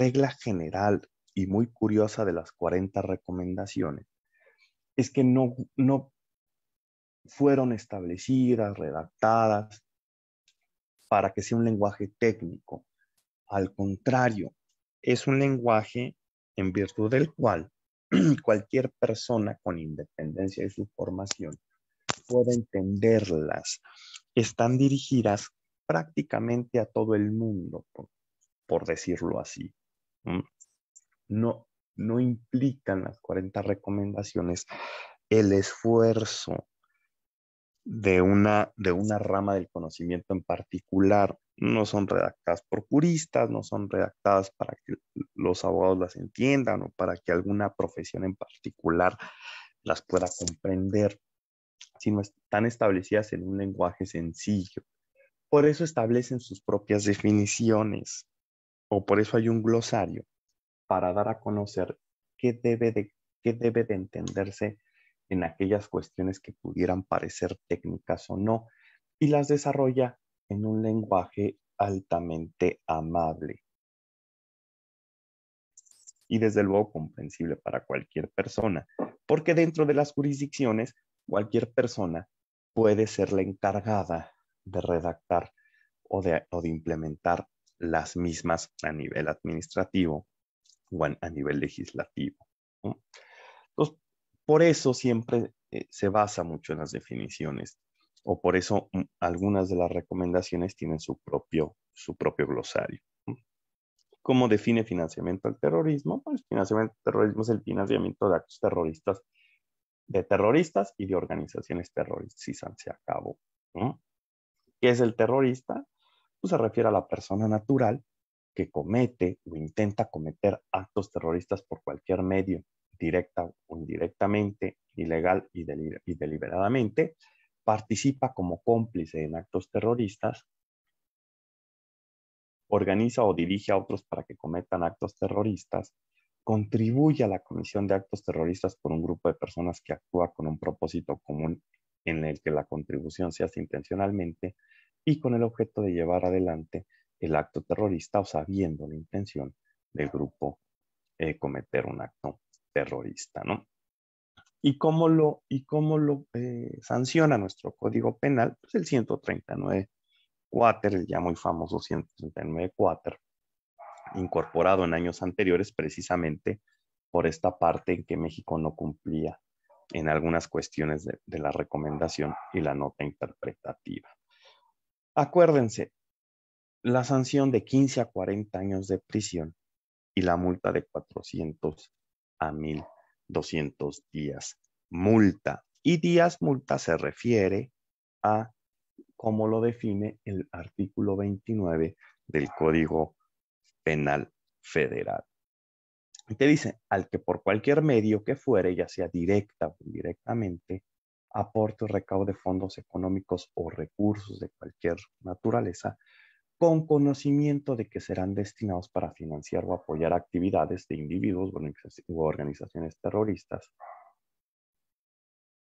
regla general y muy curiosa de las 40 recomendaciones es que no, no fueron establecidas, redactadas para que sea un lenguaje técnico. Al contrario, es un lenguaje en virtud del cual cualquier persona con independencia de su formación puede entenderlas. Están dirigidas prácticamente a todo el mundo, por decirlo así. Mm. No, implican las 40 recomendaciones el esfuerzo de una, de una rama del conocimiento en particular. No son redactadas por puristas, no son redactadas para que los abogados las entiendan o para que alguna profesión en particular las pueda comprender, sino están establecidas en un lenguaje sencillo. Por eso establecen sus propias definiciones, o por eso hay un glosario para dar a conocer qué debe de, entenderse en aquellas cuestiones que pudieran parecer técnicas o no, y las desarrolla en un lenguaje altamente amable. Y desde luego comprensible para cualquier persona, porque dentro de las jurisdicciones, cualquier persona puede ser la encargada de redactar o de implementar las mismas a nivel administrativo o a nivel legislativo. por eso siempre eh, se basa mucho en las definiciones o por eso mm, algunas de las recomendaciones tienen su propio, su propio glosario. ¿Cómo define financiamiento al terrorismo? Pues financiamiento al terrorismo es el financiamiento de actos terroristas, de terroristas y de organizaciones terroristas, si se a ¿Qué es el terrorista? se refiere a la persona natural que comete o intenta cometer actos terroristas por cualquier medio, directa o indirectamente, ilegal y, y deliberadamente, participa como cómplice en actos terroristas, organiza o dirige a otros para que cometan actos terroristas, contribuye a la comisión de actos terroristas por un grupo de personas que actúa con un propósito común en el que la contribución se hace intencionalmente, y con el objeto de llevar adelante el acto terrorista o sabiendo la intención del grupo eh, cometer un acto terrorista, ¿no? ¿Y cómo lo, y cómo lo eh, sanciona nuestro Código Penal? Pues el 139 4 el ya muy famoso 139 4 incorporado en años anteriores precisamente por esta parte en que México no cumplía en algunas cuestiones de la recomendación y la nota interpretativa. Acuérdense, la sanción de 15 a 40 años de prisión y la multa de 400 a 1200 días. Multa. Y días multa se refiere a como lo define el artículo 29 del Código Penal Federal. te dice, al que por cualquier medio que fuere, ya sea directa o indirectamente, aporte o recaudo de fondos económicos o recursos de cualquier naturaleza, con conocimiento de que serán destinados para financiar o apoyar actividades de individuos o organizaciones terroristas,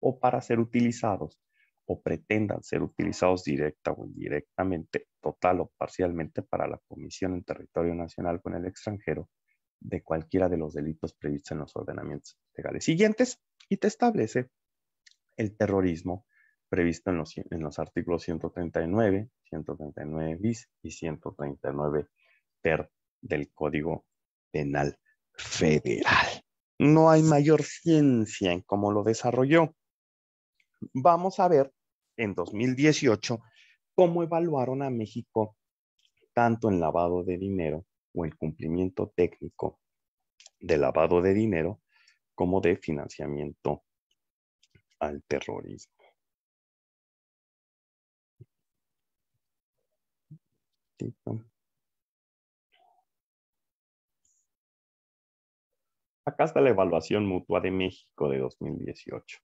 o para ser utilizados o pretendan ser utilizados directa o indirectamente, total o parcialmente para la comisión en territorio nacional con el extranjero de cualquiera de los delitos previstos en los ordenamientos legales siguientes y te establece el terrorismo previsto en los, artículos 139, 139 bis y 139 ter del Código Penal Federal. No hay mayor ciencia en cómo lo desarrolló. Vamos a ver en 2018 cómo evaluaron a México tanto en lavado de dinero o el cumplimiento técnico de lavado de dinero como de financiamiento al terrorismo. Acá está la evaluación mutua de México de 2018.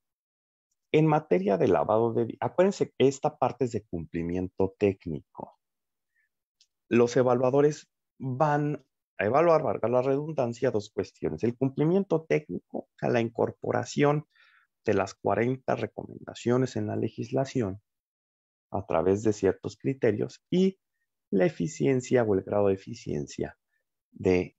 En materia de lavado de... Acuérdense, esta parte es de cumplimiento técnico. Los evaluadores van a evaluar, valga la redundancia, dos cuestiones. El cumplimiento técnico, a la incorporación de las 40 recomendaciones en la legislación a través de ciertos criterios y la eficiencia o el grado de eficiencia de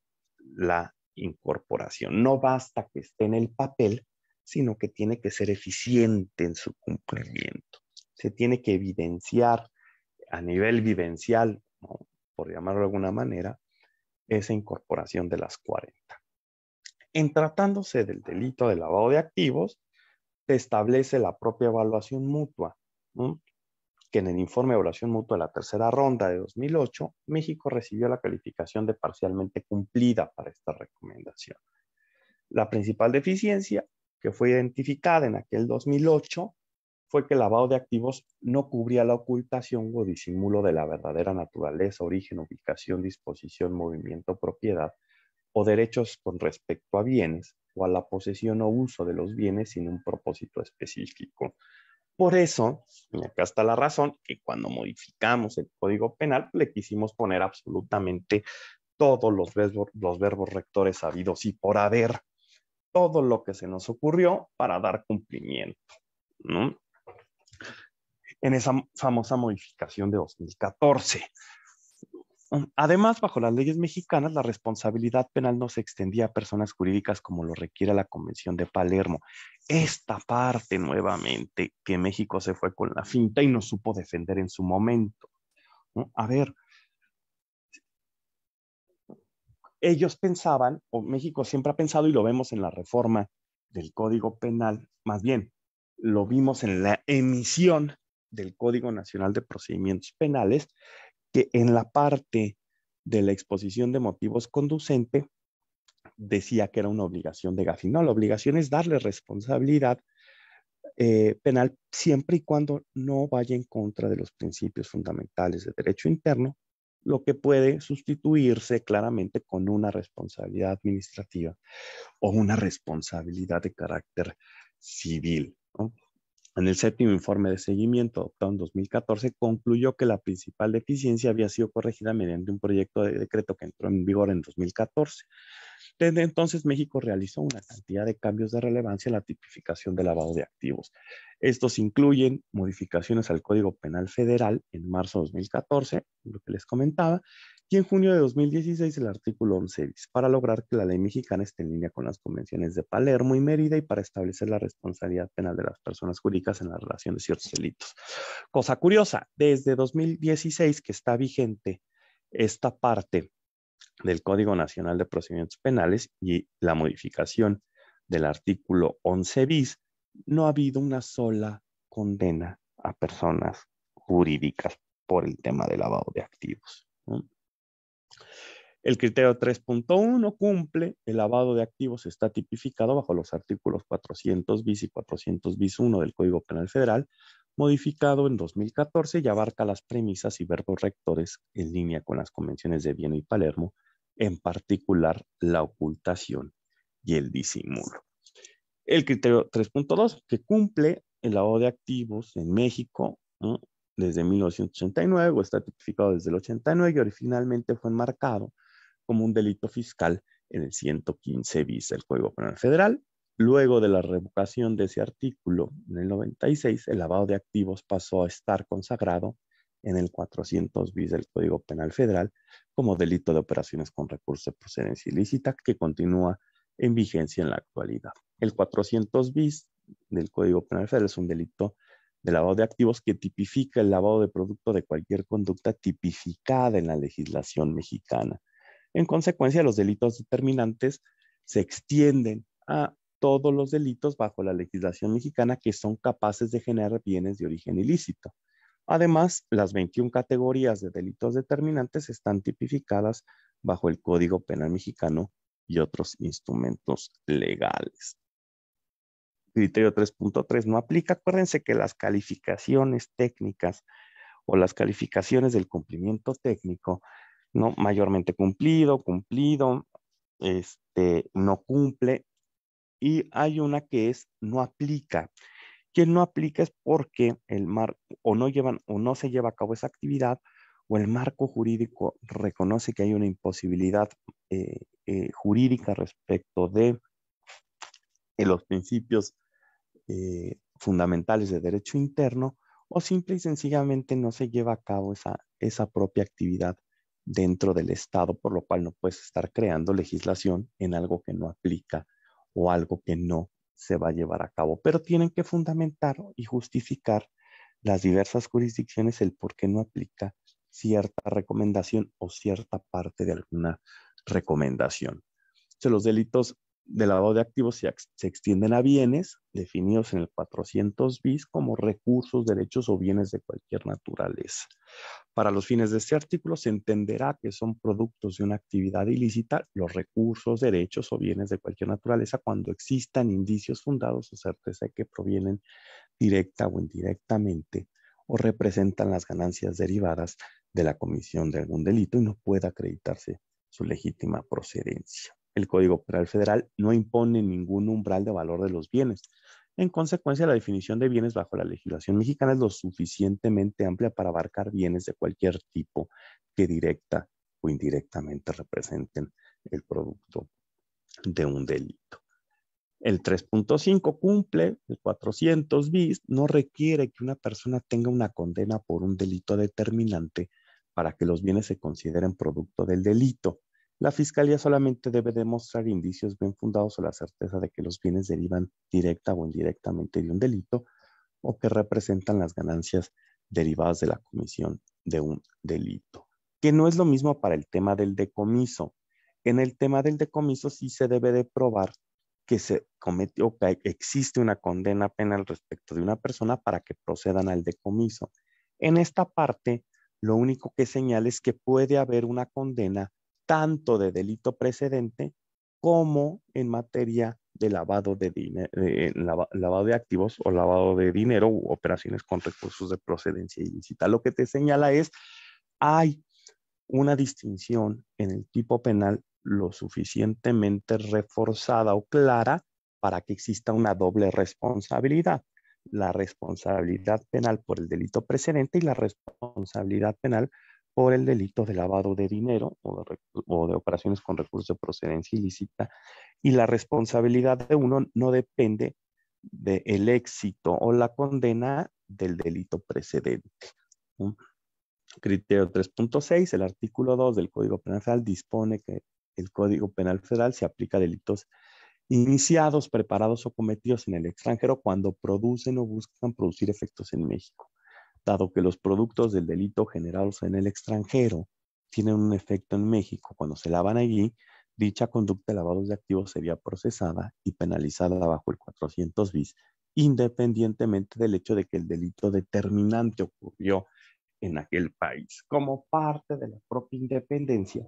la incorporación. No basta que esté en el papel, sino que tiene que ser eficiente en su cumplimiento. Se tiene que evidenciar a nivel vivencial, por llamarlo de alguna manera, esa incorporación de las 40. En tratándose del delito de lavado de activos, establece la propia evaluación mutua, que en el informe de evaluación mutua de la tercera ronda de 2008, México recibió la calificación de parcialmente cumplida para esta recomendación. La principal deficiencia que fue identificada en aquel 2008 fue que el lavado de activos no cubría la ocultación o disimulo de la verdadera naturaleza, origen, ubicación, disposición, movimiento, propiedad o derechos con respecto a bienes o a la posesión o uso de los bienes sin un propósito específico. Por eso, y acá está la razón, que cuando modificamos el Código Penal le quisimos poner absolutamente todos los verbos, los verbos rectores habidos y por haber, todo lo que se nos ocurrió para dar cumplimiento. En esa famosa modificación de 2014, Mm, además, bajo las leyes mexicanas, la responsabilidad penal no se extendía a personas jurídicas como lo requiere la Convención de Palermo. Esta parte nuevamente que México se fue con la finta y no supo defender en su momento. A ver, ellos pensaban, o México siempre ha pensado y lo vemos en la reforma del Código Penal, más bien, lo vimos en la emisión del Código Nacional de Procedimientos Penales, que en la parte de la exposición de motivos conducente decía que era una obligación de Gafi. No, la obligación es darle responsabilidad eh, penal siempre y cuando no vaya en contra de los principios fundamentales de derecho interno, lo que puede sustituirse claramente con una responsabilidad administrativa o una responsabilidad de carácter civil. En el séptimo informe de seguimiento adoptado en 2014, concluyó que la principal deficiencia había sido corregida mediante un proyecto de decreto que entró en vigor en 2014. Desde entonces, México realizó una cantidad de cambios de relevancia en la tipificación de lavado de activos. Estos incluyen modificaciones al Código Penal Federal en marzo de 2014, lo que les comentaba, en junio de 2016 el artículo 11 bis, para lograr que la ley mexicana esté en línea con las convenciones de Palermo y Mérida y para establecer la responsabilidad penal de las personas jurídicas en la relación de ciertos delitos. Cosa curiosa, desde 2016 que está vigente esta parte del Código Nacional de Procedimientos Penales y la modificación del artículo 11 bis, no ha habido una sola condena a personas jurídicas por el tema del lavado de activos. El criterio 3.1 cumple, el lavado de activos está tipificado bajo los artículos 400 bis y 400 bis 1 del Código Penal Federal, modificado en 2014 y abarca las premisas y verbos rectores en línea con las convenciones de Viena y Palermo, en particular la ocultación y el disimulo. El criterio 3.2, que cumple el lavado de activos en México, desde 1989 o está tipificado desde el 89 y originalmente fue enmarcado como un delito fiscal en el 115 bis del Código Penal Federal. Luego de la revocación de ese artículo en el 96, el lavado de activos pasó a estar consagrado en el 400 bis del Código Penal Federal como delito de operaciones con recursos de procedencia ilícita que continúa en vigencia en la actualidad. El 400 bis del Código Penal Federal es un delito de lavado de activos que tipifica el lavado de producto de cualquier conducta tipificada en la legislación mexicana. En consecuencia, los delitos determinantes se extienden a todos los delitos bajo la legislación mexicana que son capaces de generar bienes de origen ilícito. Además, las 21 categorías de delitos determinantes están tipificadas bajo el Código Penal Mexicano y otros instrumentos legales criterio 3.3 no aplica. Acuérdense que las calificaciones técnicas o las calificaciones del cumplimiento técnico, no mayormente cumplido, cumplido, este, no cumple, y hay una que es no aplica. Quien no aplica es porque el mar o no llevan o no se lleva a cabo esa actividad o el marco jurídico reconoce que hay una imposibilidad eh, eh, jurídica respecto de los principios eh, fundamentales de derecho interno o simple y sencillamente no se lleva a cabo esa, esa propia actividad dentro del Estado, por lo cual no puedes estar creando legislación en algo que no aplica o algo que no se va a llevar a cabo, pero tienen que fundamentar y justificar las diversas jurisdicciones el por qué no aplica cierta recomendación o cierta parte de alguna recomendación. los delitos de lavado de activos se, extienden a bienes definidos en el 400 bis como recursos, derechos o bienes de cualquier naturaleza. Para los fines de este artículo se entenderá que son productos de una actividad ilícita los recursos, derechos o bienes de cualquier naturaleza cuando existan indicios fundados o certeza que provienen directa o indirectamente o representan las ganancias derivadas de la comisión de algún delito y no pueda acreditarse su legítima procedencia. El Código Penal Federal no impone ningún umbral de valor de los bienes. En consecuencia, la definición de bienes bajo la legislación mexicana es lo suficientemente amplia para abarcar bienes de cualquier tipo que directa o indirectamente representen el producto de un delito. El 3.5 cumple, el 400 bis no requiere que una persona tenga una condena por un delito determinante para que los bienes se consideren producto del delito. La Fiscalía solamente debe demostrar indicios bien fundados o la certeza de que los bienes derivan directa o indirectamente de un delito o que representan las ganancias derivadas de la comisión de un delito, que no es lo mismo para el tema del decomiso. En el tema del decomiso sí se debe de probar que se cometió, que existe una condena penal respecto de una persona para que procedan al decomiso. En esta parte, lo único que señala es que puede haber una condena tanto de delito precedente como en materia de lavado de, dinero, lavado de activos o lavado de dinero u operaciones con recursos de procedencia ilícita. Lo que te señala es, hay una distinción en el tipo penal lo suficientemente reforzada o clara para que exista una doble responsabilidad. La responsabilidad penal por el delito precedente y la responsabilidad penal por el delito de lavado de dinero o de, operaciones con recursos de procedencia ilícita y la responsabilidad de uno no depende del éxito o la condena del delito precedente. Criterio 3.6, el artículo 2 del Código Penal Federal dispone que el Código Penal Federal se aplica a delitos iniciados, preparados o cometidos en el extranjero cuando producen o buscan producir efectos en México dado que los productos del delito generados en el extranjero tienen un efecto en México cuando se lavan allí, dicha conducta de lavados de activos sería procesada y penalizada bajo el 400 bis, independientemente del hecho de que el delito determinante ocurrió en aquel país, como parte de la propia independencia.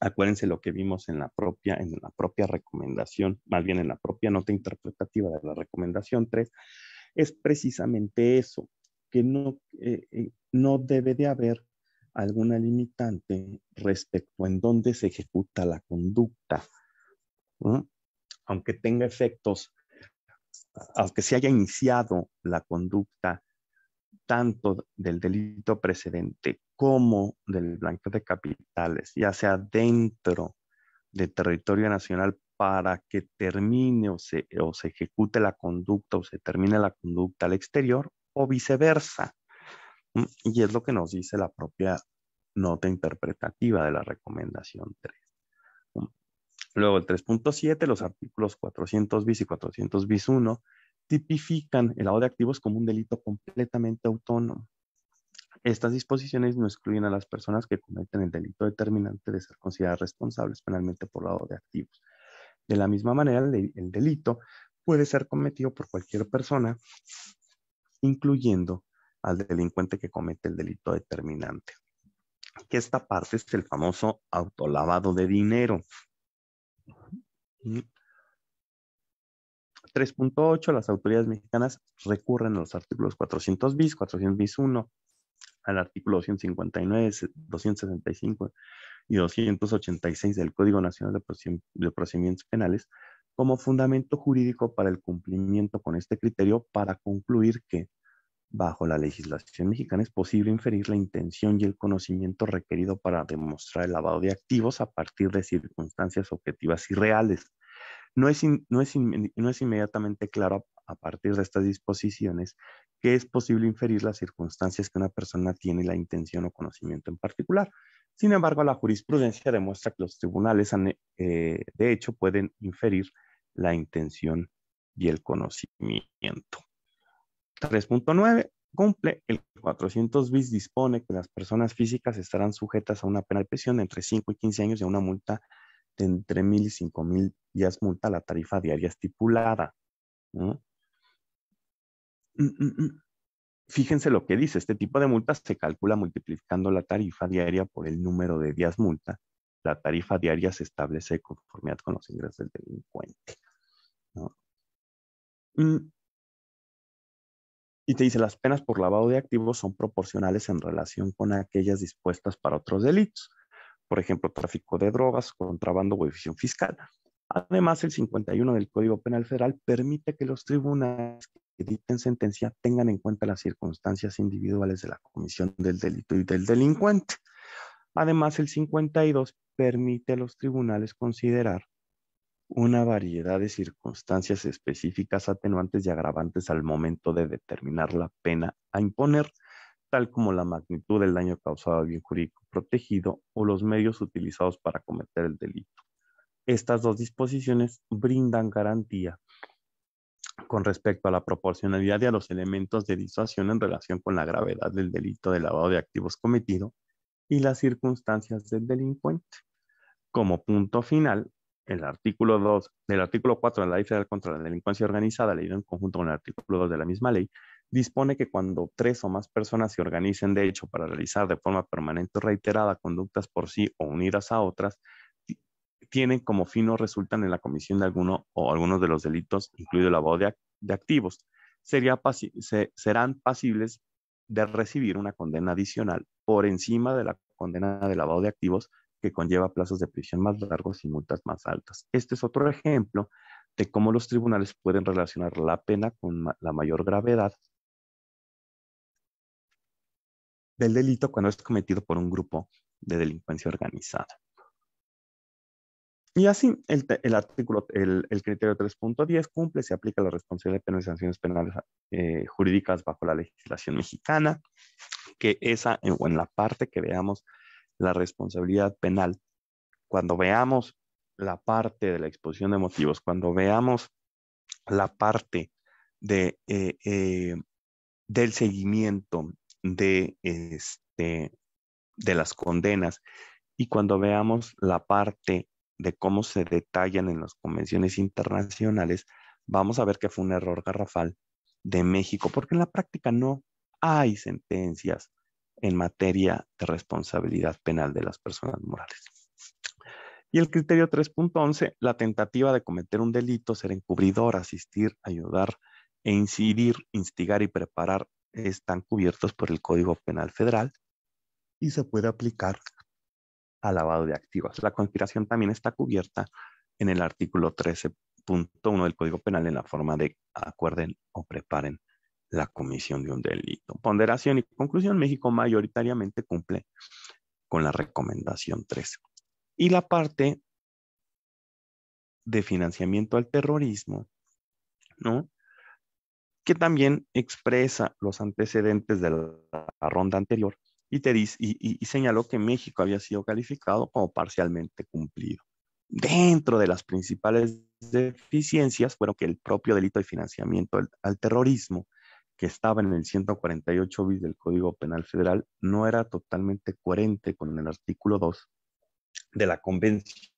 Acuérdense lo que vimos en la propia, en la propia recomendación, más bien en la propia nota interpretativa de la recomendación 3, es precisamente eso, que no, eh, eh, no debe de haber alguna limitante respecto en dónde se ejecuta la conducta, aunque tenga efectos, aunque se haya iniciado la conducta tanto del delito precedente como del blanqueo de capitales, ya sea dentro de territorio nacional para que termine o se, o se, ejecute la conducta o se termine la conducta al exterior, o viceversa. Mm, y es lo que nos dice la propia nota interpretativa de la recomendación 3. Mm, luego el 3.7, los artículos 400 bis y 400 bis 1 tipifican el lavado de activos como un delito completamente autónomo. Estas disposiciones no excluyen a las personas que cometen el delito determinante de ser consideradas responsables penalmente por lavado de activos. De la misma manera, el, el delito puede ser cometido por cualquier persona incluyendo al delincuente que comete el delito determinante. esta parte es el famoso autolavado de dinero. 3.8, las autoridades mexicanas recurren a los artículos 400 bis, 400 bis 1, al artículo 259, 265 y 286 del Código Nacional de, Procedimientos Penales como fundamento jurídico para el cumplimiento con este criterio para concluir que, bajo la legislación mexicana, es posible inferir la intención y el conocimiento requerido para demostrar el lavado de activos a partir de circunstancias objetivas y reales. No es, no, es no es, inmediatamente claro a, partir de estas disposiciones que es posible inferir las circunstancias que una persona tiene la intención o conocimiento en particular. Sin embargo, la jurisprudencia demuestra que los tribunales, han, eh, de hecho, pueden inferir la intención y el conocimiento. 3.9. Cumple el 400 bis dispone que las personas físicas estarán sujetas a una pena de prisión entre 5 y 15 años y a una multa de entre 1.000 y 5.000 días multa a la tarifa diaria estipulada. Fíjense lo que dice, este tipo de multas se calcula multiplicando la tarifa diaria por el número de días multa. La tarifa diaria se establece de conformidad con los ingresos del delincuente. Mm. Y te dice, las penas por lavado de activos son proporcionales en relación con aquellas dispuestas para otros delitos, por ejemplo, tráfico de drogas, contrabando o evasión fiscal. Además, el 51 del Código Penal Federal permite que los tribunales que dicten sentencia tengan en cuenta las circunstancias individuales de la comisión del delito y del delincuente. Además, el 52 permite a los tribunales considerar una variedad de circunstancias específicas atenuantes y agravantes al momento de determinar la pena a imponer, tal como la magnitud del daño causado al bien jurídico protegido o los medios utilizados para cometer el delito. Estas dos disposiciones brindan garantía con respecto a la proporcionalidad y a los elementos de disuasión en relación con la gravedad del delito de lavado de activos cometido y las circunstancias del delincuente. Como punto final, el artículo 2, del artículo 4 de la Ley Federal contra la Delincuencia Organizada, leído en conjunto con el artículo 2 de la misma ley, dispone que cuando tres o más personas se organicen de hecho para realizar de forma permanente o reiterada conductas por sí o unidas a otras, tienen como fin o resultan en la comisión de alguno o algunos de los delitos, incluido el lavado de, activos, serán pasibles de recibir una condena adicional por encima de la condena de lavado de activos que conlleva plazos de prisión más largos y multas más altas. Este es otro ejemplo de cómo los tribunales pueden relacionar la pena con la mayor gravedad del delito cuando es cometido por un grupo de delincuencia organizada. Y así, el, artículo, el, criterio 3.10 cumple, se aplica la responsabilidad de penas y sanciones penales eh, jurídicas bajo la legislación mexicana, que esa, eh, o en la parte que veamos la responsabilidad penal, cuando veamos la parte de la exposición de motivos, cuando veamos la parte de, eh, eh, del seguimiento de, este, de las condenas y cuando veamos la parte de cómo se detallan en las convenciones internacionales, vamos a ver que fue un error garrafal de México, porque en la práctica no hay sentencias en materia de responsabilidad penal de las personas morales. Y el criterio 3.11, la tentativa de cometer un delito, ser encubridor, asistir, ayudar e incidir, instigar y preparar están cubiertos por el Código Penal Federal y se puede aplicar a lavado de activos. La conspiración también está cubierta en el artículo 13.1 del Código Penal en la forma de acuerden o preparen la comisión de un delito. Ponderación y conclusión, México mayoritariamente cumple con la recomendación 3. Y la parte de financiamiento al terrorismo, ¿no? Que también expresa los antecedentes de la, ronda anterior y, te y, señaló que México había sido calificado como parcialmente cumplido. Dentro de las principales deficiencias fueron que el propio delito de financiamiento al terrorismo que estaba en el 148 bis del Código Penal Federal no era totalmente coherente con el artículo 2 de la Convención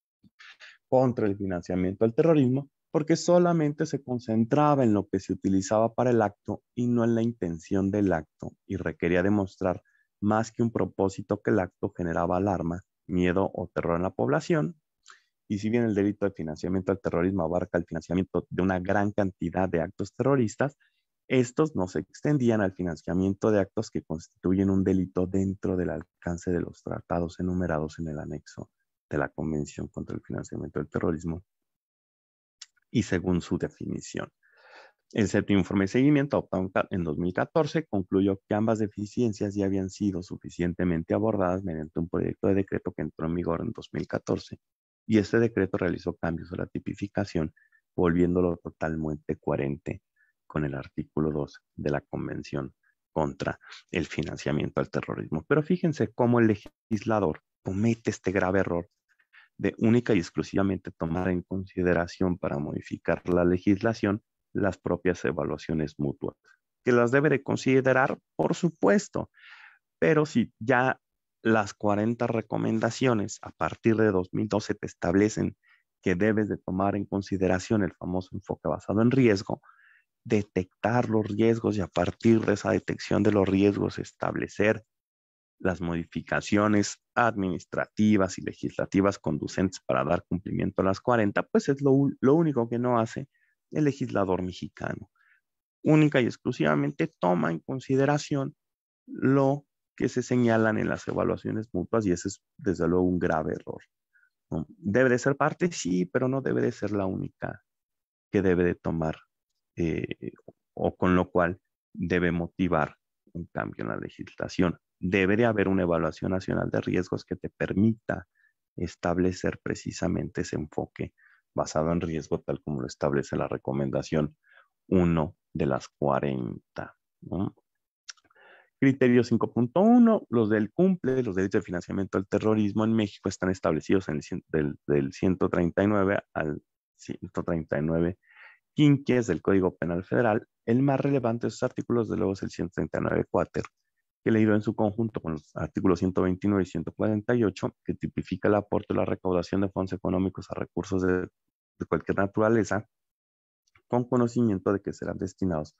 contra el financiamiento al terrorismo, porque solamente se concentraba en lo que se utilizaba para el acto y no en la intención del acto, y requería demostrar más que un propósito que el acto generaba alarma, miedo o terror en la población. Y si bien el delito de financiamiento al terrorismo abarca el financiamiento de una gran cantidad de actos terroristas, estos no se extendían al financiamiento de actos que constituyen un delito dentro del alcance de los tratados enumerados en el anexo de la Convención contra el Financiamiento del Terrorismo y según su definición. El séptimo informe de seguimiento, adoptado en 2014, concluyó que ambas deficiencias ya habían sido suficientemente abordadas mediante un proyecto de decreto que entró en vigor en 2014 y este decreto realizó cambios a la tipificación, volviéndolo totalmente coherente con el artículo 2 de la Convención contra el financiamiento al terrorismo. Pero fíjense cómo el legislador comete este grave error de única y exclusivamente tomar en consideración para modificar la legislación las propias evaluaciones mutuas, que las debe de considerar, por supuesto, pero si ya las 40 recomendaciones a partir de 2012 te establecen que debes de tomar en consideración el famoso enfoque basado en riesgo, detectar los riesgos y a partir de esa detección de los riesgos establecer las modificaciones administrativas y legislativas conducentes para dar cumplimiento a las 40, pues es lo, único que no hace el legislador mexicano. Única y exclusivamente toma en consideración lo que se señalan en las evaluaciones mutuas y ese es desde luego un grave error. ¿Debe de ser parte? Sí, pero no debe de ser la única que debe de tomar eh, o con lo cual debe motivar un cambio en la legislación. Debe de haber una evaluación nacional de riesgos que te permita establecer precisamente ese enfoque basado en riesgo tal como lo establece la recomendación 1 de las 40. Criterio 5.1, los del cumple, los delitos de financiamiento del terrorismo en México están establecidos del 139 al 139 es del Código Penal Federal, el más relevante de esos artículos de luego es el 139 cuater, que leído en su conjunto con los artículos 129 y 148, que tipifica el aporte o la recaudación de fondos económicos a recursos de cualquier naturaleza, con conocimiento de que serán destinados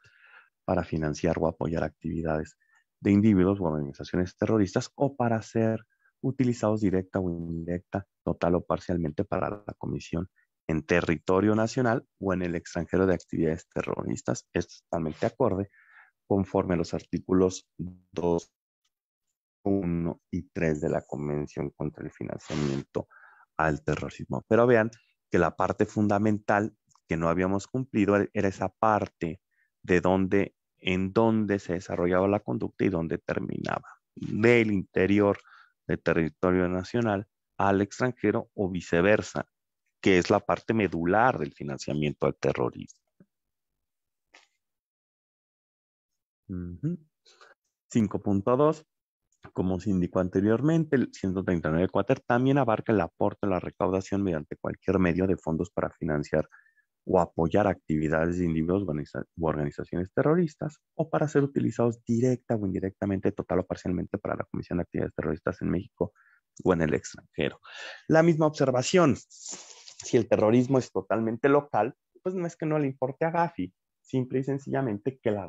para financiar o apoyar actividades de individuos o organizaciones terroristas o para ser utilizados directa o indirecta, total o parcialmente para la comisión en territorio nacional o en el extranjero de actividades terroristas. es totalmente acorde conforme a los artículos 2, 1 y 3 de la Convención contra el Financiamiento al Terrorismo. Pero vean que la parte fundamental que no habíamos cumplido era esa parte de dónde en donde se desarrollaba la conducta y dónde terminaba. Del interior del territorio nacional al extranjero o viceversa que es la parte medular del financiamiento al terrorismo. 5.2, como se indicó anteriormente, el 139 cuater también abarca el aporte a la recaudación mediante cualquier medio de fondos para financiar o apoyar actividades de individuos u organizaciones terroristas o para ser utilizados directa o indirectamente, total o parcialmente para la comisión de actividades terroristas en México o en el extranjero. La misma observación, si el terrorismo es totalmente local, pues no es que no le importe a Gafi, simple y sencillamente que la